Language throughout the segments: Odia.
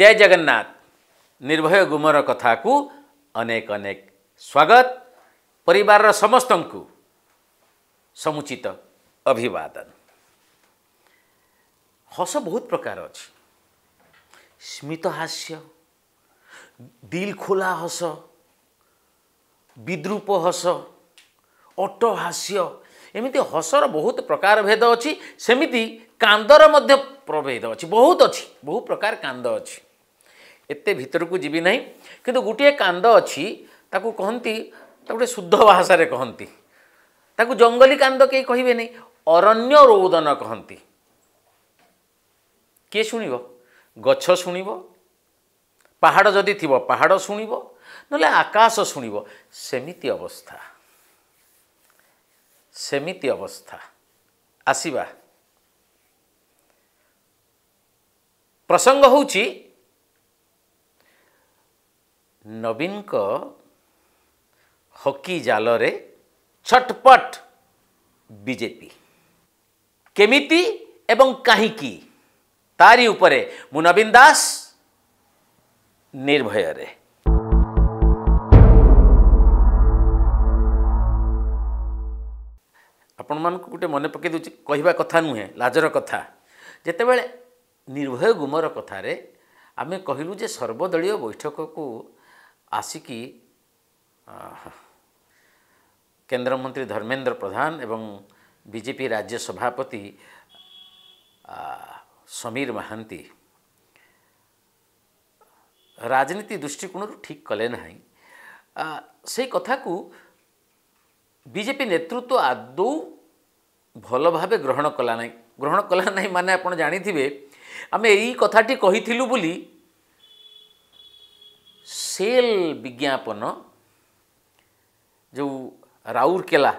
जय जगन्नाथ निर्भय गुमर कथाक अनेक अनेक स्वागत पर समस्त समुचित अभिवादन हस बहुत प्रकार स्मित हास्य दिल खोला हस विद्रूप हस अट हास्य एस हसर बहुत प्रकार भेद अलिसि बहुत अहत अहु प्रकार का ଏତେ ଭିତରକୁ ଯିବି ନାହିଁ କିନ୍ତୁ ଗୋଟିଏ କାନ୍ଦ ଅଛି ତାକୁ କହନ୍ତି ତାକୁ ଗୋଟେ ଶୁଦ୍ଧ ଭାଷାରେ କହନ୍ତି ତାକୁ ଜଙ୍ଗଲୀ କାନ୍ଦ କେହି କହିବେନି ଅରଣ୍ୟ ରୋଦନ କହନ୍ତି କିଏ ଶୁଣିବ ଗଛ ଶୁଣିବ ପାହାଡ଼ ଯଦି ଥିବ ପାହାଡ଼ ଶୁଣିବ ନହେଲେ ଆକାଶ ଶୁଣିବ ସେମିତି ଅବସ୍ଥା ସେମିତି ଅବସ୍ଥା ଆସିବା ପ୍ରସଙ୍ଗ ହେଉଛି ନବୀନଙ୍କ ହକି ଜାଲରେ ଛଟପଟ ବିଜେପି କେମିତି ଏବଂ କାହିଁକି ତାରି ଉପରେ ମୁଁ ନବୀନ ଦାସ ନିର୍ଭୟରେ ଆପଣମାନଙ୍କୁ ଗୋଟେ ମନେ ପକାଇ ଦେଉଛି କହିବା କଥା ନୁହେଁ ଲାଜର କଥା ଯେତେବେଳେ ନିର୍ଭୟ ଗୁମର କଥାରେ ଆମେ କହିଲୁ ଯେ ସର୍ବଦଳୀୟ ବୈଠକକୁ ଆସିକି କେନ୍ଦ୍ରମନ୍ତ୍ରୀ ଧର୍ମେନ୍ଦ୍ର ପ୍ରଧାନ ଏବଂ ବିଜେପି ରାଜ୍ୟ ସଭାପତି ସମୀର ମହାନ୍ତି ରାଜନୀତି ଦୃଷ୍ଟିକୋଣରୁ ଠିକ୍ କଲେ ନାହିଁ ସେଇ କଥାକୁ ବିଜେପି ନେତୃତ୍ୱ ଆଦୌ ଭଲ ଭାବେ ଗ୍ରହଣ କଲା ନାହିଁ ଗ୍ରହଣ କଲା ନାହିଁ ମାନେ ଆପଣ ଜାଣିଥିବେ ଆମେ ଏଇ କଥାଟି କହିଥିଲୁ ବୋଲି ସେଲ୍ ବିଜ୍ଞାପନ ଯେଉଁ ରାଉରକେଲା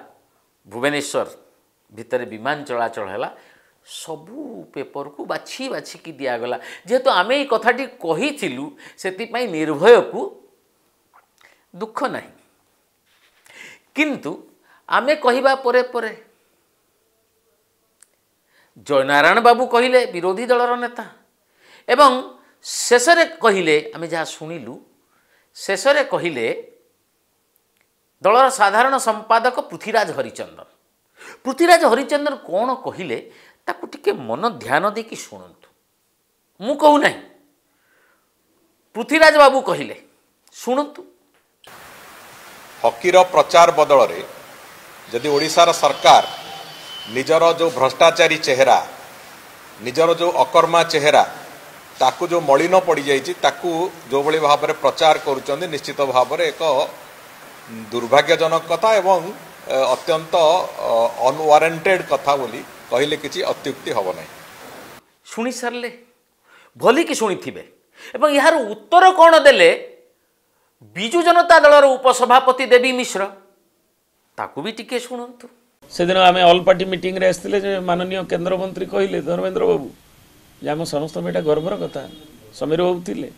ଭୁବନେଶ୍ୱର ଭିତରେ ବିମାନ ଚଳାଚଳ ହେଲା ସବୁ ପେପରକୁ ବାଛି ବାଛିକି ଦିଆଗଲା ଯେହେତୁ ଆମେ ଏଇ କଥାଟି କହିଥିଲୁ ସେଥିପାଇଁ ନିର୍ଭୟକୁ ଦୁଃଖ ନାହିଁ କିନ୍ତୁ ଆମେ କହିବା ପରେ ପରେ ଜୟନାରାୟଣ ବାବୁ କହିଲେ ବିରୋଧୀ ଦଳର ନେତା ଏବଂ ଶେଷରେ କହିଲେ ଆମେ ଯାହା ଶୁଣିଲୁ ଶେଷରେ କହିଲେ ଦଳର ସାଧାରଣ ସମ୍ପାଦକ ପୃଥ୍ୱୀରାଜ ହରିଚନ୍ଦନ ପୃଥ୍ୱୀରାଜ ହରିଚନ୍ଦନ କ'ଣ କହିଲେ ତାକୁ ଟିକିଏ ମନ ଧ୍ୟାନ ଦେଇକି ଶୁଣନ୍ତୁ ମୁଁ କହୁନାହିଁ ପୃଥ୍ୱୀରାଜ ବାବୁ କହିଲେ ଶୁଣନ୍ତୁ ହକିର ପ୍ରଚାର ବଦଳରେ ଯଦି ଓଡ଼ିଶାର ସରକାର ନିଜର ଯେଉଁ ଭ୍ରଷ୍ଟାଚାରୀ ଚେହେରା ନିଜର ଯେଉଁ ଅକର୍ମା ଚେହେରା ତାକୁ ଯେଉଁ ମଳିନ ପଡ଼ିଯାଇଛି ତାକୁ ଯେଉଁଭଳି ଭାବରେ ପ୍ରଚାର କରୁଛନ୍ତି ନିଶ୍ଚିତ ଭାବରେ ଏକ ଦୁର୍ଭାଗ୍ୟଜନକ କଥା ଏବଂ ଅତ୍ୟନ୍ତ ଅନୱାରେଣ୍ଟେଡ୍ କଥା ବୋଲି କହିଲେ କିଛି ଅତ୍ୟୁକ୍ତି ହେବ ନାହିଁ ଶୁଣି ସାରିଲେ ଭଲିକି ଶୁଣିଥିବେ ଏବଂ ଏହାର ଉତ୍ତର କ'ଣ ଦେଲେ ବିଜୁ ଜନତା ଦଳର ଉପସଭାପତି ଦେବୀ ମିଶ୍ର ତାକୁ ବି ଟିକେ ଶୁଣନ୍ତୁ ସେଦିନ ଆମେ ଅଲ୍ ପାର୍ଟି ମିଟିଂରେ ଆସିଥିଲେ ଯେ ମାନନୀୟ କେନ୍ଦ୍ରମନ୍ତ୍ରୀ କହିଲେ ଧର୍ମେନ୍ଦ୍ର ବାବୁ ଯେ ଆମ ସମସ୍ତଙ୍କ ପାଇଁ ଏଇଟା ଗର୍ବର କଥା ସମୀର ବାବୁ ଥିଲେ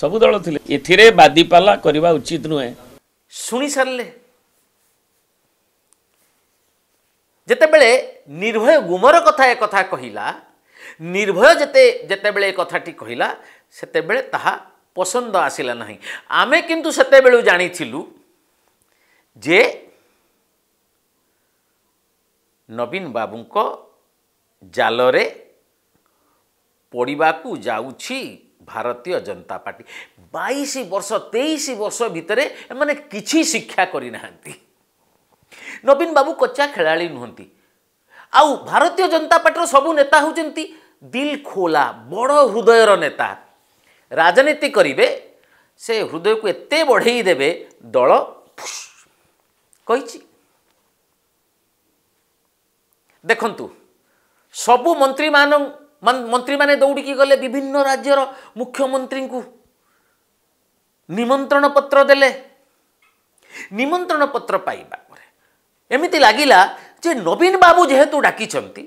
ସବୁ ଦଳ ଥିଲେ ଏଥିରେ ବାଦିପାଲା କରିବା ଉଚିତ ନୁହେଁ ଶୁଣିସାରିଲେ ଯେତେବେଳେ ନିର୍ଭୟ ଗୁମର କଥା ଏ କଥା କହିଲା ନିର୍ଭୟ ଯେତେ ଯେତେବେଳେ ଏ କଥାଟି କହିଲା ସେତେବେଳେ ତାହା ପସନ୍ଦ ଆସିଲା ନାହିଁ ଆମେ କିନ୍ତୁ ସେତେବେଳୁ ଜାଣିଥିଲୁ ଯେ ନବୀନ ବାବୁଙ୍କ ଜାଲରେ ପଡ଼ିବାକୁ ଯାଉଛି ଭାରତୀୟ ଜନତା ପାର୍ଟି ବାଇଶ ବର୍ଷ ତେଇଶ ବର୍ଷ ଭିତରେ ଏମାନେ କିଛି ଶିକ୍ଷା କରିନାହାନ୍ତି ନବୀନ ବାବୁ କଚା ଖେଳାଳି ନୁହନ୍ତି ଆଉ ଭାରତୀୟ ଜନତା ପାର୍ଟିର ସବୁ ନେତା ହେଉଛନ୍ତି ଦିଲ୍ ଖୋଲା ବଡ଼ ହୃଦୟର ନେତା ରାଜନୀତି କରିବେ ସେ ହୃଦୟକୁ ଏତେ ବଢ଼େଇ ଦେବେ ଦଳ କହିଛି ଦେଖନ୍ତୁ ସବୁ ମନ୍ତ୍ରୀମାନଙ୍କୁ ମନ୍ତ୍ରୀମାନେ ଦୌଡ଼ିକି ଗଲେ ବିଭିନ୍ନ ରାଜ୍ୟର ମୁଖ୍ୟମନ୍ତ୍ରୀଙ୍କୁ ନିମନ୍ତ୍ରଣ ପତ୍ର ଦେଲେ ନିମନ୍ତ୍ରଣ ପତ୍ର ପାଇବା ପରେ ଏମିତି ଲାଗିଲା ଯେ ନବୀନ ବାବୁ ଯେହେତୁ ଡାକିଛନ୍ତି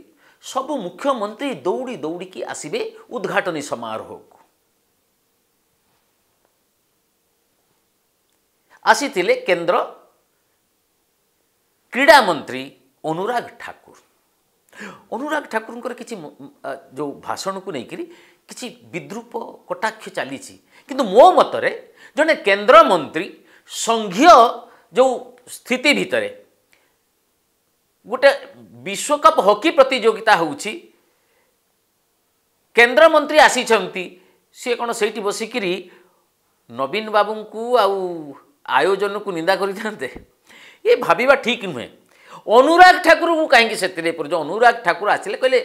ସବୁ ମୁଖ୍ୟମନ୍ତ୍ରୀ ଦୌଡ଼ି ଦୌଡ଼ିକି ଆସିବେ ଉଦ୍ଘାଟନୀ ସମାରୋହକୁ ଆସିଥିଲେ କେନ୍ଦ୍ର କ୍ରୀଡ଼ାମନ୍ତ୍ରୀ ଅନୁରାଗ ଠାକୁର ଅନୁରାଗ ଠାକୁରଙ୍କର କିଛି ଯେଉଁ ଭାଷଣକୁ ନେଇକରି କିଛି ବିଦ୍ରୁପ କଟାକ୍ଷ ଚାଲିଛି କିନ୍ତୁ ମୋ ମତରେ ଜଣେ କେନ୍ଦ୍ରମନ୍ତ୍ରୀ ସଂଘୀୟ ଯେଉଁ ସ୍ଥିତି ଭିତରେ ଗୋଟେ ବିଶ୍ୱକପ୍ ହକି ପ୍ରତିଯୋଗିତା ହେଉଛି କେନ୍ଦ୍ରମନ୍ତ୍ରୀ ଆସିଛନ୍ତି ସିଏ କ'ଣ ସେଇଠି ବସିକିରି ନବୀନ ବାବୁଙ୍କୁ ଆଉ ଆୟୋଜନକୁ ନିନ୍ଦା କରିଥାନ୍ତେ ଏ ଭାବିବା ଠିକ୍ ନୁହେଁ ଅନୁରାଗ ଠାକୁରଙ୍କୁ କାହିଁକି ସେଥିରେ ପରିଚ ଅନୁରାଗ ଠାକୁର ଆସିଲେ କହିଲେ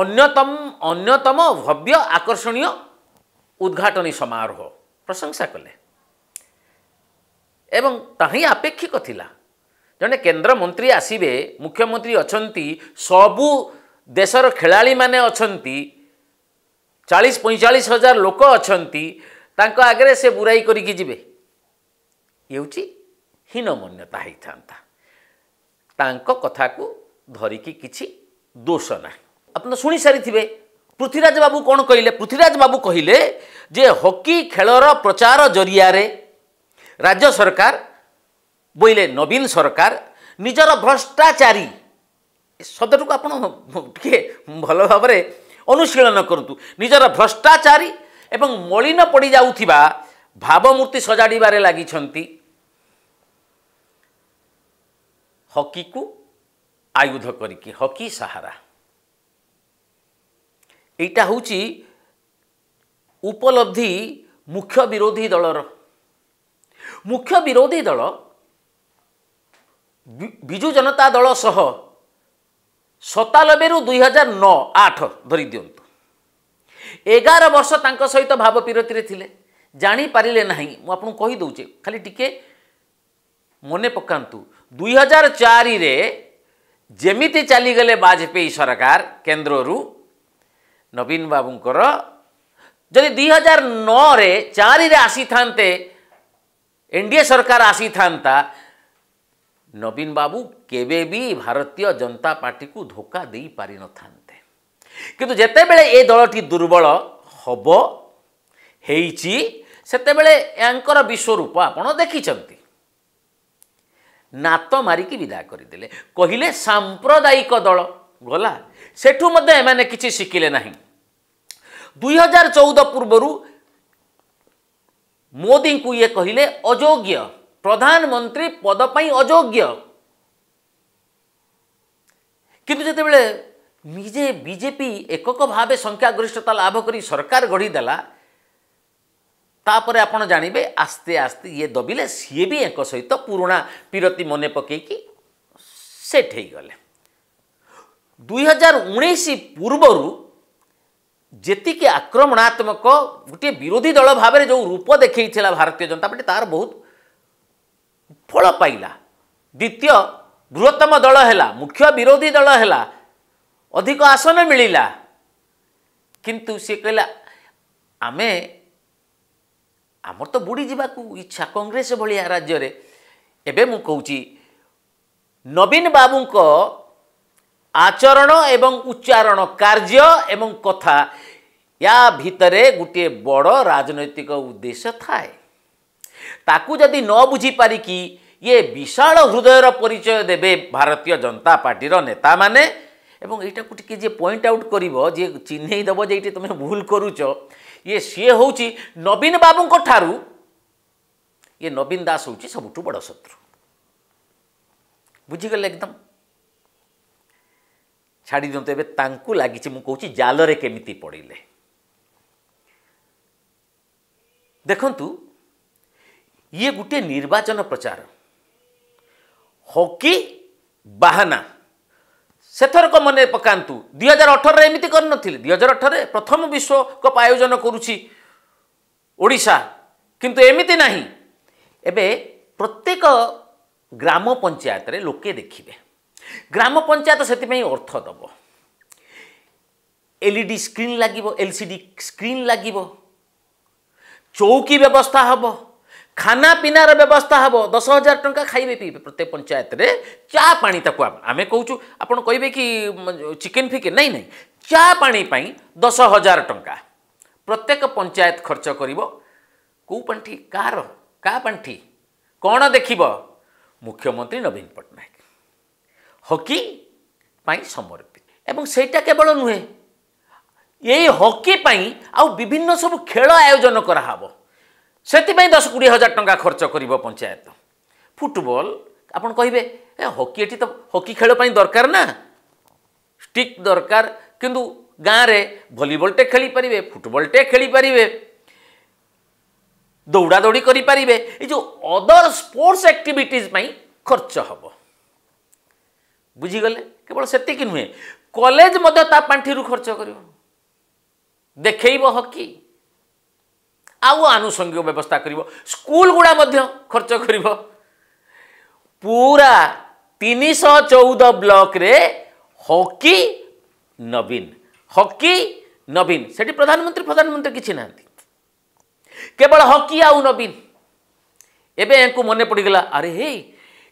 ଅନ୍ୟତମ ଅନ୍ୟତମ ଭବ୍ୟ ଆକର୍ଷଣୀୟ ଉଦ୍ଘାଟନୀ ସମାରୋହ ପ୍ରଶଂସା କଲେ ଏବଂ ତାହିଁ ଆପେକ୍ଷିକ ଥିଲା ଜଣେ କେନ୍ଦ୍ରମନ୍ତ୍ରୀ ଆସିବେ ମୁଖ୍ୟମନ୍ତ୍ରୀ ଅଛନ୍ତି ସବୁ ଦେଶର ଖେଳାଳିମାନେ ଅଛନ୍ତି ଚାଳିଶ ପଇଁଚାଳିଶ ହଜାର ଲୋକ ଅଛନ୍ତି ତାଙ୍କ ଆଗରେ ସେ ବୁରାଇ କରିକି ଯିବେ ଇଏ ହେଉଛି ହୀନମନ୍ୟତା ହୋଇଥାନ୍ତା ତାଙ୍କ କଥାକୁ ଧରିକି କିଛି ଦୋଷ ନାହିଁ ଆପଣ ଶୁଣି ସାରିଥିବେ ପୃଥ୍ୱୀରାଜ ବାବୁ କ'ଣ କହିଲେ ପୃଥ୍ୱୀରାଜ ବାବୁ କହିଲେ ଯେ ହକି ଖେଳର ପ୍ରଚାର ଜରିଆରେ ରାଜ୍ୟ ସରକାର ବୋଇଲେ ନବୀନ ସରକାର ନିଜର ଭ୍ରଷ୍ଟାଚାରୀ ଏ ଶବ୍ଦଟିକୁ ଆପଣ ଟିକିଏ ଭଲ ଭାବରେ ଅନୁଶୀଳନ କରନ୍ତୁ ନିଜର ଭ୍ରଷ୍ଟାଚାରୀ ଏବଂ ମଳିନ ପଡ଼ିଯାଉଥିବା ଭାବମୂର୍ତ୍ତି ସଜାଡ଼ିବାରେ ଲାଗିଛନ୍ତି ହକିକୁ ଆୟୁଧ କରିକି ହକି ସାହାରା ଏଇଟା ହେଉଛି ଉପଲବ୍ଧି ମୁଖ୍ୟ ବିରୋଧୀ ଦଳର ମୁଖ୍ୟ ବିରୋଧୀ ଦଳ ବିଜୁ ଜନତା ଦଳ ସହ ସତାନବେରୁ ଦୁଇହଜାର ନଅ ଆଠ ଧରିଦିଅନ୍ତୁ ଏଗାର ବର୍ଷ ତାଙ୍କ ସହିତ ଭାବ ବିରତିରେ ଥିଲେ ଜାଣିପାରିଲେ ନାହିଁ ମୁଁ ଆପଣଙ୍କୁ କହିଦେଉଛି ଖାଲି ଟିକେ ମନେ ପକାନ୍ତୁ ଦୁଇ ହଜାର ଚାରିରେ ଯେମିତି ଚାଲିଗଲେ ବାଜପେୟୀ ସରକାର କେନ୍ଦ୍ରରୁ ନବୀନ ବାବୁଙ୍କର ଯଦି ଦୁଇ ହଜାର ନଅରେ ଚାରିରେ ଆସିଥାନ୍ତେ ଏନ୍ ଡି ଏ ସରକାର ଆସିଥାନ୍ତା ନବୀନ ବାବୁ କେବେ ବି ଭାରତୀୟ ଜନତା ପାର୍ଟିକୁ ଧୋକା ଦେଇପାରିନଥାନ୍ତେ କିନ୍ତୁ ଯେତେବେଳେ ଏ ଦଳଟି ଦୁର୍ବଳ ହେବ ହେଇଛି ସେତେବେଳେ ୟାଙ୍କର ବିଶ୍ୱରୂପ ଆପଣ ଦେଖିଛନ୍ତି ନାତ ମାରିକି ବିଦାୟ କରିଦେଲେ କହିଲେ ସାମ୍ପ୍ରଦାୟିକ ଦଳ ଗଲା ସେଠୁ ମଧ୍ୟ ଏମାନେ କିଛି ଶିଖିଲେ ନାହିଁ ଦୁଇ ହଜାର ଚଉଦ ପୂର୍ବରୁ ମୋଦିଙ୍କୁ ଇଏ କହିଲେ ଅଯୋଗ୍ୟ ପ୍ରଧାନମନ୍ତ୍ରୀ ପଦ ପାଇଁ ଅଯୋଗ୍ୟ କିନ୍ତୁ ଯେତେବେଳେ ନିଜେ ବିଜେପି ଏକକ ଭାବେ ସଂଖ୍ୟାଗରିଷ୍ଠତା ଲାଭ କରି ସରକାର ଗଢ଼ିଦେଲା ତାପରେ ଆପଣ ଜାଣିବେ ଆସ୍ତେ ଆସ୍ତେ ଇଏ ଦବିଲେ ସିଏ ବି ୟାଙ୍କ ସହିତ ପୁରୁଣା ପିରତି ମନେ ପକାଇକି ସେଟ୍ ହେଇଗଲେ ଦୁଇହଜାର ଉଣେଇଶ ପୂର୍ବରୁ ଯେତିକି ଆକ୍ରମଣାତ୍ମକ ଗୋଟିଏ ବିରୋଧୀ ଦଳ ଭାବରେ ଯେଉଁ ରୂପ ଦେଖେଇଥିଲା ଭାରତୀୟ ଜନତା ପାର୍ଟି ତାର ବହୁତ ଫଳ ପାଇଲା ଦ୍ୱିତୀୟ ବୃହତ୍ତମ ଦଳ ହେଲା ମୁଖ୍ୟ ବିରୋଧୀ ଦଳ ହେଲା ଅଧିକ ଆସନ ମିଳିଲା କିନ୍ତୁ ସିଏ କହିଲା ଆମେ ଆମର ତ ବୁଡ଼ିଯିବାକୁ ଇଚ୍ଛା କଂଗ୍ରେସ ଭଳିଆ ରାଜ୍ୟରେ ଏବେ ମୁଁ କହୁଛି ନବୀନ ବାବୁଙ୍କ ଆଚରଣ ଏବଂ ଉଚ୍ଚାରଣ କାର୍ଯ୍ୟ ଏବଂ କଥା ୟା ଭିତରେ ଗୋଟିଏ ବଡ଼ ରାଜନୈତିକ ଉଦ୍ଦେଶ୍ୟ ଥାଏ ତାକୁ ଯଦି ନ ବୁଝିପାରିକି ଇଏ ବିଶାଳ ହୃଦୟର ପରିଚୟ ଦେବେ ଭାରତୀୟ ଜନତା ପାର୍ଟିର ନେତାମାନେ ଏବଂ ଏଇଟାକୁ ଟିକେ ଯିଏ ପଏଣ୍ଟ ଆଉଟ୍ କରିବ ଯିଏ ଚିହ୍ନେଇ ଦେବ ଯେ ଏଇଠି ତୁମେ ଭୁଲ କରୁଛ ଇଏ ସିଏ ହେଉଛି ନବୀନ ବାବୁଙ୍କ ଠାରୁ ଇଏ ନବୀନ ଦାସ ହେଉଛି ସବୁଠୁ ବଡ଼ ଶତ୍ରୁ ବୁଝିଗଲେ ଏକଦମ ଛାଡ଼ି ଦିଅନ୍ତୁ ଏବେ ତାଙ୍କୁ ଲାଗିଛି ମୁଁ କହୁଛି ଜାଲରେ କେମିତି ପଡ଼ିଲେ ଦେଖନ୍ତୁ ଇଏ ଗୋଟିଏ ନିର୍ବାଚନ ପ୍ରଚାର ହକି ବାହାନା ସେଥରକ ମନେ ପକାନ୍ତୁ ଦୁଇ ହଜାର ଅଠରରେ ଏମିତି କରିନଥିଲେ ଦୁଇ ହଜାର ଅଠରରେ ପ୍ରଥମ ବିଶ୍ୱକପ୍ ଆୟୋଜନ କରୁଛି ଓଡ଼ିଶା କିନ୍ତୁ ଏମିତି ନାହିଁ ଏବେ ପ୍ରତ୍ୟେକ ଗ୍ରାମ ପଞ୍ଚାୟତରେ ଲୋକେ ଦେଖିବେ ଗ୍ରାମ ପଞ୍ଚାୟତ ସେଥିପାଇଁ ଅର୍ଥ ଦେବ ଏଲ୍ ଇ ଡି ସ୍କ୍ରିନ୍ ଲାଗିବ ଏଲ୍ ସି ଡି ସ୍କ୍ରିନ୍ ଲାଗିବ ଚୌକି ବ୍ୟବସ୍ଥା ହେବ ଖାନା ପିନାର ବ୍ୟବସ୍ଥା ହେବ ଦଶ ହଜାର ଟଙ୍କା ଖାଇବେ ପିଇବେ ପ୍ରତ୍ୟେକ ପଞ୍ଚାୟତରେ ଚା ପାଣି ତାକୁ ଆମେ କହୁଛୁ ଆପଣ କହିବେ କି ଚିକେନ୍ ଫିକେନ୍ ନାଇଁ ନାଇଁ ଚା ପାଣି ପାଇଁ ଦଶ ହଜାର ଟଙ୍କା ପ୍ରତ୍ୟେକ ପଞ୍ଚାୟତ ଖର୍ଚ୍ଚ କରିବ କେଉଁ ପାଣ୍ଠି କାହାର କାହା ପାଣ୍ଠି କ'ଣ ଦେଖିବ ମୁଖ୍ୟମନ୍ତ୍ରୀ ନବୀନ ପଟ୍ଟନାୟକ ହକି ପାଇଁ ସମର୍ପିତ ଏବଂ ସେଇଟା କେବଳ ନୁହେଁ এই হকি পাই আউ বিভিন্ন সব খেল আয়োজন করা হব ସେଥିପାଇଁ ଦଶ କୋଡ଼ିଏ ହଜାର ଟଙ୍କା ଖର୍ଚ୍ଚ କରିବ ପଞ୍ଚାୟତ ଫୁଟବଲ୍ ଆପଣ କହିବେ ଏ ହକି ଏଠି ତ ହକି ଖେଳ ପାଇଁ ଦରକାର ନା ଷ୍ଟିକ୍ ଦରକାର କିନ୍ତୁ ଗାଁରେ ଭଲିବଲ୍ଟେ ଖେଳିପାରିବେ ଫୁଟବଲ୍ଟେ ଖେଳିପାରିବେ ଦୌଡ଼ାଦୌଡ଼ି କରିପାରିବେ ଏ ଯେଉଁ ଅଦର ସ୍ପୋର୍ଟସ୍ ଆକ୍ଟିଭିଟିଜ୍ ପାଇଁ ଖର୍ଚ୍ଚ ହେବ ବୁଝିଗଲେ କେବଳ ସେତିକି ନୁହେଁ କଲେଜ ମଧ୍ୟ ତା ପାଣ୍ଠିରୁ ଖର୍ଚ୍ଚ କରିବ ଦେଖେଇବ ହକି ଆଉ ଆନୁଷଙ୍ଗିକ ବ୍ୟବସ୍ଥା କରିବ ସ୍କୁଲ ଗୁଡ଼ା ମଧ୍ୟ ଖର୍ଚ୍ଚ କରିବ ପୁରା ତିନିଶହ ଚଉଦ ବ୍ଲକରେ ହକି ନବୀନ ହକି ନବୀନ ସେଠି ପ୍ରଧାନମନ୍ତ୍ରୀ ପ୍ରଧାନମନ୍ତ୍ରୀ କିଛି ନାହାନ୍ତି କେବଳ ହକି ଆଉ ନବୀନ ଏବେ ଏହାକୁ ମନେ ପଡ଼ିଗଲା ଆରେ ହେ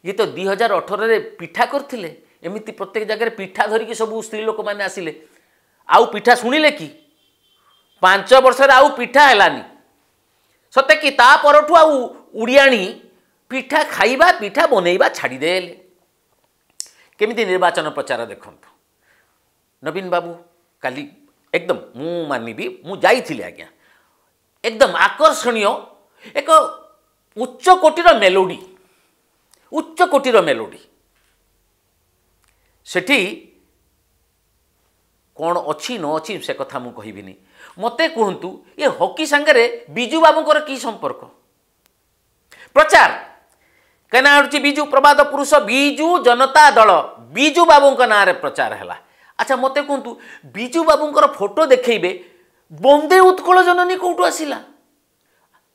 ଇଏ ତ ଦୁଇ ହଜାର ଅଠରରେ ପିଠା କରିଥିଲେ ଏମିତି ପ୍ରତ୍ୟେକ ଜାଗାରେ ପିଠା ଧରିକି ସବୁ ସ୍ତ୍ରୀ ଲୋକମାନେ ଆସିଲେ ଆଉ ପିଠା ଶୁଣିଲେ କି ପାଞ୍ଚ ବର୍ଷରେ ଆଉ ପିଠା ହେଲାନି ସତେ କି ତା ପରଠୁ ଆଉ ଉଡ଼ିଆଣି ପିଠା ଖାଇବା ପିଠା ବନେଇବା ଛାଡ଼ିଦେଲେ କେମିତି ନିର୍ବାଚନ ପ୍ରଚାର ଦେଖନ୍ତୁ ନବୀନ ବାବୁ କାଲି ଏକଦମ ମୁଁ ମାନିବି ମୁଁ ଯାଇଥିଲି ଆଜ୍ଞା ଏକଦମ ଆକର୍ଷଣୀୟ ଏକ ଉଚ୍ଚକୋଟୀର ମେଲୋଡ଼ି ଉଚ୍ଚକୋଟୀର ମେଲୋଡ଼ି ସେଠି କ'ଣ ଅଛି ନ ଅଛି ସେ କଥା ମୁଁ କହିବିନି ମୋତେ କୁହନ୍ତୁ ଏ ହକି ସାଙ୍ଗରେ ବିଜୁ ବାବୁଙ୍କର କି ସମ୍ପର୍କ ପ୍ରଚାର କାହିଁକିନା ହେଉଛି ବିଜୁ ପ୍ରବାଦ ପୁରୁଷ ବିଜୁ ଜନତା ଦଳ ବିଜୁ ବାବୁଙ୍କ ନାଁରେ ପ୍ରଚାର ହେଲା ଆଚ୍ଛା ମୋତେ କୁହନ୍ତୁ ବିଜୁ ବାବୁଙ୍କର ଫଟୋ ଦେଖେଇବେ ବନ୍ଦେ ଉତ୍କଳ ଜନନୀ କେଉଁଠୁ ଆସିଲା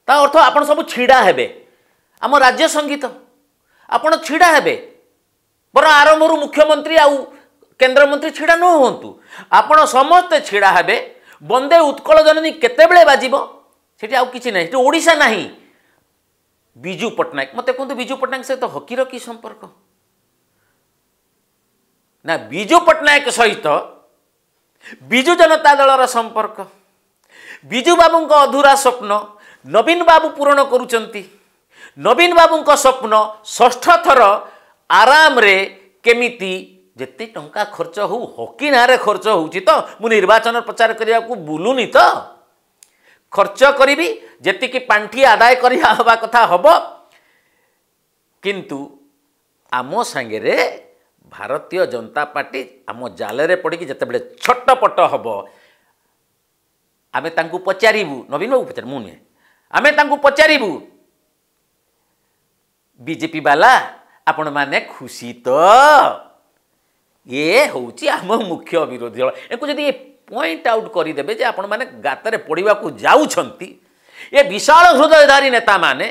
ତା ଅର୍ଥ ଆପଣ ସବୁ ଛିଡ଼ା ହେବେ ଆମ ରାଜ୍ୟ ସଙ୍ଗୀତ ଆପଣ ଛିଡ଼ା ହେବେ ବରଂ ଆରମ୍ଭରୁ ମୁଖ୍ୟମନ୍ତ୍ରୀ ଆଉ କେନ୍ଦ୍ରମନ୍ତ୍ରୀ ଛିଡ଼ା ନହୁଅନ୍ତୁ ଆପଣ ସମସ୍ତେ ଛିଡ଼ା ହେବେ ବନ୍ଦେ ଉତ୍କଳ ଜନନୀ କେତେବେଳେ ବାଜିବ ସେଠି ଆଉ କିଛି ନାହିଁ ସେଠି ଓଡ଼ିଶା ନାହିଁ ବିଜୁ ପଟ୍ଟନାୟକ ମୋତେ କୁହନ୍ତୁ ବିଜୁ ପଟ୍ଟନାୟକ ସହିତ ହକିର କି ସମ୍ପର୍କ ନା ବିଜୁ ପଟ୍ଟନାୟକ ସହିତ ବିଜୁ ଜନତା ଦଳର ସମ୍ପର୍କ ବିଜୁ ବାବୁଙ୍କ ଅଧୁରା ସ୍ୱପ୍ନ ନବୀନ ବାବୁ ପୂରଣ କରୁଛନ୍ତି ନବୀନ ବାବୁଙ୍କ ସ୍ୱପ୍ନ ଷଷ୍ଠ ଥର ଆରାମରେ କେମିତି ଯେତେ ଟଙ୍କା ଖର୍ଚ୍ଚ ହେଉ ହକି ନାଁରେ ଖର୍ଚ୍ଚ ହେଉଛି ତ ମୁଁ ନିର୍ବାଚନ ପ୍ରଚାର କରିବାକୁ ବୁଲୁନି ତ ଖର୍ଚ୍ଚ କରିବି ଯେତିକି ପାଣ୍ଠି ଆଦାୟ କରିବା ହେବା କଥା ହେବ କିନ୍ତୁ ଆମ ସାଙ୍ଗରେ ଭାରତୀୟ ଜନତା ପାର୍ଟି ଆମ ଜାଲରେ ପଡ଼ିକି ଯେତେବେଳେ ଛଟପଟ ହେବ ଆମେ ତାଙ୍କୁ ପଚାରିବୁ ନବୀନ ବାବୁ ପଚାରିବୁ ମୁଁ ନୁହେଁ ଆମେ ତାଙ୍କୁ ପଚାରିବୁ ବିଜେପି ବାଲା ଆପଣମାନେ ଖୁସି ତ ଇଏ ହେଉଛି ଆମ ମୁଖ୍ୟ ବିରୋଧୀ ଦଳ ଏହାକୁ ଯଦି ଏ ପଏଣ୍ଟ ଆଉଟ୍ କରିଦେବେ ଯେ ଆପଣମାନେ ଗାତରେ ପଡ଼ିବାକୁ ଯାଉଛନ୍ତି ଏ ବିଶାଳ ହୃଦୟଧାରୀ ନେତାମାନେ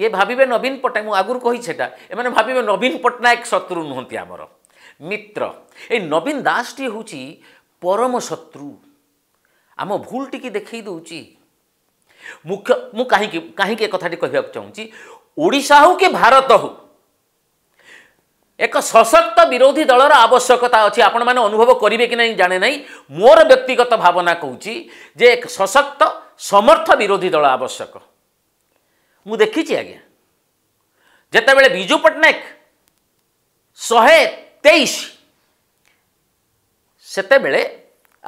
ଇଏ ଭାବିବେ ନବୀନ ପଟ୍ଟନାୟକ ମୁଁ ଆଗରୁ କହିଛି ସେଟା ଏମାନେ ଭାବିବେ ନବୀନ ପଟ୍ଟନାୟକ ଶତ୍ରୁ ନୁହନ୍ତି ଆମର ମିତ୍ର ଏଇ ନବୀନ ଦାସଟି ହେଉଛି ପରମ ଶତ୍ରୁ ଆମ ଭୁଲ ଟିକି ଦେଖେଇ ଦେଉଛି ମୁଖ୍ୟ ମୁଁ କାହିଁକି କାହିଁକି ଏ କଥାଟି କହିବାକୁ ଚାହୁଁଛି ଓଡ଼ିଶା ହେଉ କି ଭାରତ ହେଉ ଏକ ସଶକ୍ତ ବିରୋଧୀ ଦଳର ଆବଶ୍ୟକତା ଅଛି ଆପଣମାନେ ଅନୁଭବ କରିବେ କି ନାହିଁ ଜାଣେ ନାହିଁ ମୋର ବ୍ୟକ୍ତିଗତ ଭାବନା କହୁଛି ଯେ ଏକ ସଶକ୍ତ ସମର୍ଥ ବିରୋଧୀ ଦଳ ଆବଶ୍ୟକ ମୁଁ ଦେଖିଛି ଆଜ୍ଞା ଯେତେବେଳେ ବିଜୁ ପଟ୍ଟନାୟକ ଶହେ ତେଇଶ ସେତେବେଳେ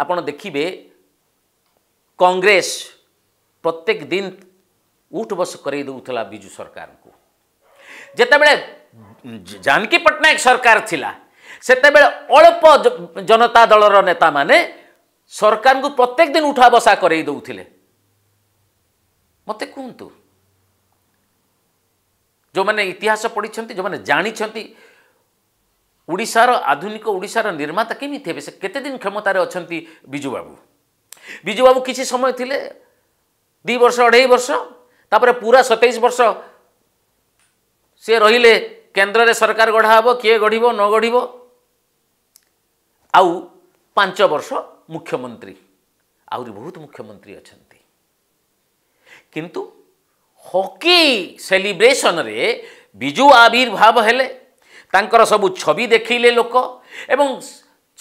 ଆପଣ ଦେଖିବେ କଂଗ୍ରେସ ପ୍ରତ୍ୟେକ ଦିନ ଉଠବସ କରାଇ ଦେଉଥିଲା ବିଜୁ ସରକାରଙ୍କୁ ଯେତେବେଳେ জানকী পট্টনাক সরকার লা সেতবে অল্প জনতা দলর নেতা মানে সরকার প্রত্যেক দিন উঠা বসা করাই দৌলে মতো কুহতু যে ইতিহাস পড়ছেন যে জাঁচান ওড়িশার আধুনিক ওড়িশার নির্মাতা কেমি হবে সে কেতদিন ক্ষমতার অনেক বিজুবাবু বিজুবাবু কিছু সময় লে দুই বর্ষ অঢ়াই বর্ষ তাপরে পুরা সতেইশ বর্ষ সে রহলে କେନ୍ଦ୍ରରେ ସରକାର ଗଢ଼ା ହେବ କିଏ ଗଢ଼ିବ ନ ଗଢ଼ିବ ଆଉ ପାଞ୍ଚ ବର୍ଷ ମୁଖ୍ୟମନ୍ତ୍ରୀ ଆହୁରି ବହୁତ ମୁଖ୍ୟମନ୍ତ୍ରୀ ଅଛନ୍ତି କିନ୍ତୁ ହକି ସେଲିବ୍ରେସନରେ ବିଜୁ ଆବିର୍ଭାବ ହେଲେ ତାଙ୍କର ସବୁ ଛବି ଦେଖିଲେ ଲୋକ ଏବଂ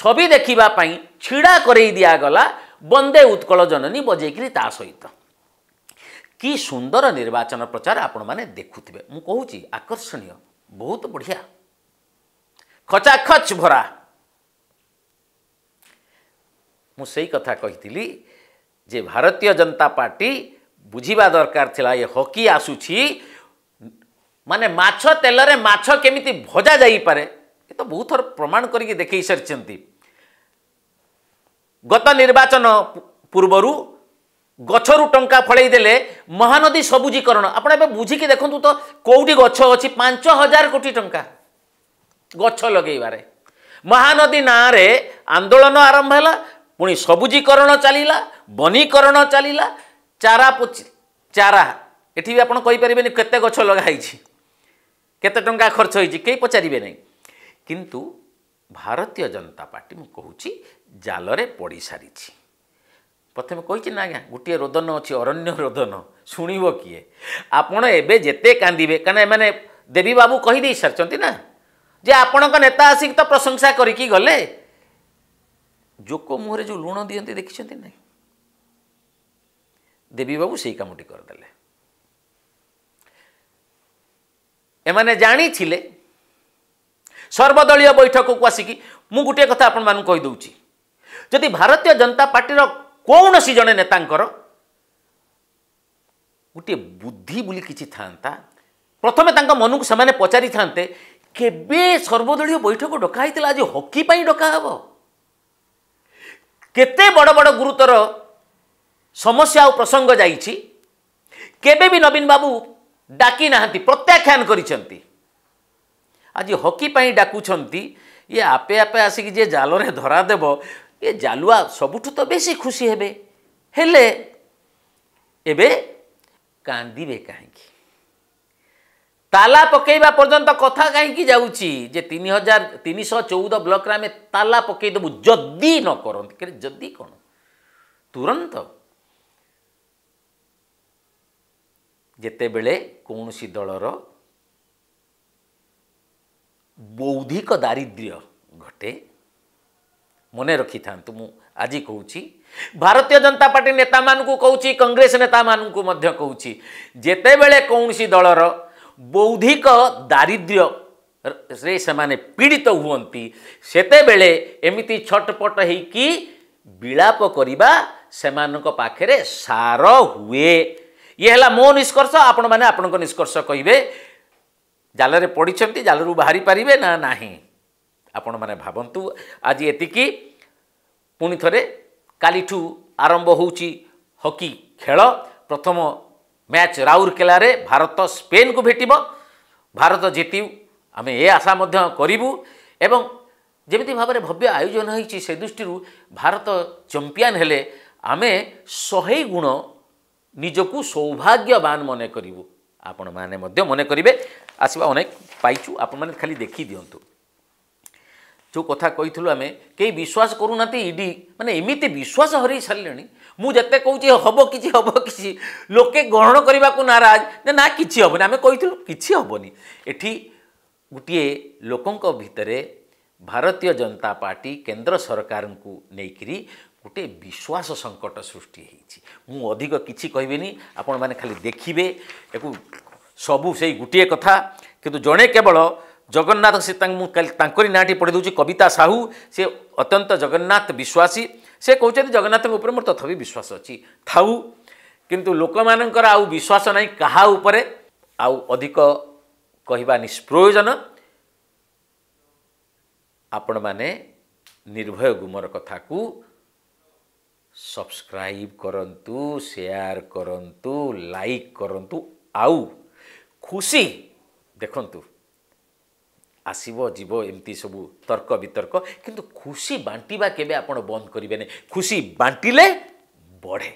ଛବି ଦେଖିବା ପାଇଁ ଛିଡ଼ା କରେଇ ଦିଆଗଲା ବନ୍ଦେ ଉତ୍କଳ ଜନନୀ ବଜେଇକିରି ତା ସହିତ କି ସୁନ୍ଦର ନିର୍ବାଚନ ପ୍ରଚାର ଆପଣମାନେ ଦେଖୁଥିବେ ମୁଁ କହୁଛି ଆକର୍ଷଣୀୟ ବହୁତ ବଢ଼ିଆ ଖଚାଖଚ ଭରା ମୁଁ ସେଇ କଥା କହିଥିଲି ଯେ ଭାରତୀୟ ଜନତା ପାର୍ଟି ବୁଝିବା ଦରକାର ଥିଲା ଏ ହକି ଆସୁଛି ମାନେ ମାଛ ତେଲରେ ମାଛ କେମିତି ଭଜା ଯାଇପାରେ ଏ ତ ବହୁତ ଥର ପ୍ରମାଣ କରିକି ଦେଖେଇ ସାରିଛନ୍ତି ଗତ ନିର୍ବାଚନ ପୂର୍ବରୁ ଗଛରୁ ଟଙ୍କା ଫଳେଇ ଦେଲେ ମହାନଦୀ ସବୁଜୀକରଣ ଆପଣ ଏବେ ବୁଝିକି ଦେଖନ୍ତୁ ତ କେଉଁଠି ଗଛ ଅଛି ପାଞ୍ଚ ହଜାର କୋଟି ଟଙ୍କା ଗଛ ଲଗେଇବାରେ ମହାନଦୀ ନାଁରେ ଆନ୍ଦୋଳନ ଆରମ୍ଭ ହେଲା ପୁଣି ସବୁଜୀକରଣ ଚାଲିଲା ବନୀକରଣ ଚାଲିଲା ଚାରା ଚାରା ଏଠି ବି ଆପଣ କହିପାରିବେନି କେତେ ଗଛ ଲଗାହେଇଛି କେତେ ଟଙ୍କା ଖର୍ଚ୍ଚ ହୋଇଛି କେହି ପଚାରିବେ ନାହିଁ କିନ୍ତୁ ଭାରତୀୟ ଜନତା ପାର୍ଟି ମୁଁ କହୁଛି ଜାଲରେ ପଡ଼ି ସାରିଛି ପ୍ରଥମେ କହିଛି ନା ଆଜ୍ଞା ଗୋଟିଏ ରୋଦନ ଅଛି ଅରଣ୍ୟ ରୋଦନ ଶୁଣିବ କିଏ ଆପଣ ଏବେ ଯେତେ କାନ୍ଦିବେ କାରଣ ଏମାନେ ଦେବୀ ବାବୁ କହିଦେଇ ସାରିଛନ୍ତି ନା ଯେ ଆପଣଙ୍କ ନେତା ଆସିକି ତ ପ୍ରଶଂସା କରିକି ଗଲେ ଜୋକ ମୁହଁରେ ଯେଉଁ ଲୁଣ ଦିଅନ୍ତି ଦେଖିଛନ୍ତି ନାହିଁ ଦେବୀ ବାବୁ ସେଇ କାମଟି କରିଦେଲେ ଏମାନେ ଜାଣିଥିଲେ ସର୍ବଦଳୀୟ ବୈଠକକୁ ଆସିକି ମୁଁ ଗୋଟିଏ କଥା ଆପଣମାନଙ୍କୁ କହିଦେଉଛି ଯଦି ଭାରତୀୟ ଜନତା ପାର୍ଟିର କୌଣସି ଜଣେ ନେତାଙ୍କର ଗୋଟିଏ ବୁଦ୍ଧି ବୋଲି କିଛି ଥାଆନ୍ତା ପ୍ରଥମେ ତାଙ୍କ ମନକୁ ସେମାନେ ପଚାରିଥାନ୍ତେ କେବେ ସର୍ବଦଳୀୟ ବୈଠକ ଡକା ହେଇଥିଲା ଆଜି ହକି ପାଇଁ ଡକା ହେବ କେତେ ବଡ଼ ବଡ଼ ଗୁରୁତର ସମସ୍ୟା ଆଉ ପ୍ରସଙ୍ଗ ଯାଇଛି କେବେ ବି ନବୀନ ବାବୁ ଡାକି ନାହାନ୍ତି ପ୍ରତ୍ୟାଖ୍ୟାନ କରିଛନ୍ତି ଆଜି ହକି ପାଇଁ ଡାକୁଛନ୍ତି ଇଏ ଆପେ ଆପେ ଆସିକି ଯିଏ ଜାଲରେ ଧରାଦେବ ଏ ଜାଲୁଆ ସବୁଠୁ ତ ବେଶୀ ଖୁସି ହେବେ ହେଲେ ଏବେ କାନ୍ଦିବେ କାହିଁକି ତାଲା ପକାଇବା ପର୍ଯ୍ୟନ୍ତ କଥା କାହିଁକି ଯାଉଛି ଯେ ତିନି ହଜାର ତିନିଶହ ଚଉଦ ବ୍ଲକରେ ଆମେ ତାଲା ପକାଇଦେବୁ ଯଦି ନ କରନ୍ତି ଯଦି କ'ଣ ତୁରନ୍ତ ଯେତେବେଳେ କୌଣସି ଦଳର ବୌଦ୍ଧିକ ଦାରିଦ୍ର୍ୟ ଘଟେ ମନେ ରଖିଥାନ୍ତୁ ମୁଁ ଆଜି କହୁଛି ଭାରତୀୟ ଜନତା ପାର୍ଟି ନେତାମାନଙ୍କୁ କହୁଛି କଂଗ୍ରେସ ନେତାମାନଙ୍କୁ ମଧ୍ୟ କହୁଛି ଯେତେବେଳେ କୌଣସି ଦଳର ବୌଦ୍ଧିକ ଦାରିଦ୍ର୍ୟରେ ସେମାନେ ପୀଡ଼ିତ ହୁଅନ୍ତି ସେତେବେଳେ ଏମିତି ଛଟପଟ ହେଇକି ବିଳାପ କରିବା ସେମାନଙ୍କ ପାଖରେ ସାର ହୁଏ ଇଏ ହେଲା ମୋ ନିଷ୍କର୍ଷ ଆପଣମାନେ ଆପଣଙ୍କ ନିଷ୍କର୍ଷ କହିବେ ଜାଲରେ ପଡ଼ିଛନ୍ତି ଜାଲରୁ ବାହାରି ପାରିବେ ନା ନାହିଁ ଆପଣମାନେ ଭାବନ୍ତୁ ଆଜି ଏତିକି ପୁଣି ଥରେ କାଲିଠୁ ଆରମ୍ଭ ହେଉଛି ହକି ଖେଳ ପ୍ରଥମ ମ୍ୟାଚ୍ ରାଉରକେଲାରେ ଭାରତ ସ୍ପେନ୍କୁ ଭେଟିବ ଭାରତ ଜିତିବୁ ଆମେ ଏ ଆଶା ମଧ୍ୟ କରିବୁ ଏବଂ ଯେମିତି ଭାବରେ ଭବ୍ୟ ଆୟୋଜନ ହୋଇଛି ସେ ଦୃଷ୍ଟିରୁ ଭାରତ ଚମ୍ପିଆନ୍ ହେଲେ ଆମେ ଶହେ ଗୁଣ ନିଜକୁ ସୌଭାଗ୍ୟବାନ ମନେ କରିବୁ ଆପଣମାନେ ମଧ୍ୟ ମନେ କରିବେ ଆସିବା ଅନେକ ପାଇଛୁ ଆପଣମାନେ ଖାଲି ଦେଖିଦିଅନ୍ତୁ ଯେଉଁ କଥା କହିଥିଲୁ ଆମେ କେହି ବିଶ୍ୱାସ କରୁନାହାନ୍ତି ଇଡି ମାନେ ଏମିତି ବିଶ୍ୱାସ ହରେଇ ସାରିଲେଣି ମୁଁ ଯେତେ କହୁଛି ହେବ କିଛି ହେବ କିଛି ଲୋକେ ଗ୍ରହଣ କରିବାକୁ ନାରାଜ ନା କିଛି ହେବନି ଆମେ କହିଥିଲୁ କିଛି ହେବନି ଏଠି ଗୋଟିଏ ଲୋକଙ୍କ ଭିତରେ ଭାରତୀୟ ଜନତା ପାର୍ଟି କେନ୍ଦ୍ର ସରକାରଙ୍କୁ ନେଇକିରି ଗୋଟେ ବିଶ୍ୱାସ ସଙ୍କଟ ସୃଷ୍ଟି ହେଇଛି ମୁଁ ଅଧିକ କିଛି କହିବିନି ଆପଣମାନେ ଖାଲି ଦେଖିବେ ଏକୁ ସବୁ ସେଇ ଗୋଟିଏ କଥା କିନ୍ତୁ ଜଣେ କେବଳ ଜଗନ୍ନାଥ ସେ ତାଙ୍କୁ ମୁଁ ତାଙ୍କରି ନାଁଟି ପଢ଼ି ଦେଉଛି କବିତା ସାହୁ ସେ ଅତ୍ୟନ୍ତ ଜଗନ୍ନାଥ ବିଶ୍ୱାସୀ ସେ କହୁଛନ୍ତି ଜଗନ୍ନାଥଙ୍କ ଉପରେ ମୋର ତଥାପି ବିଶ୍ୱାସ ଅଛି ଥାଉ କିନ୍ତୁ ଲୋକମାନଙ୍କର ଆଉ ବିଶ୍ୱାସ ନାହିଁ କାହା ଉପରେ ଆଉ ଅଧିକ କହିବା ନିଷ୍ପ୍ରୟୋଜନ ଆପଣମାନେ ନିର୍ଭୟ ଗୁମର କଥାକୁ ସବସ୍କ୍ରାଇବ୍ କରନ୍ତୁ ସେୟାର କରନ୍ତୁ ଲାଇକ୍ କରନ୍ତୁ ଆଉ ଖୁସି ଦେଖନ୍ତୁ আসব যাব এমতি সবু তর্ক বিতর্ক কিন্তু খুশি বাঁটিবা কেবে আপনার বন্ধ করবে না খুশি বাঁটিলে বড়ে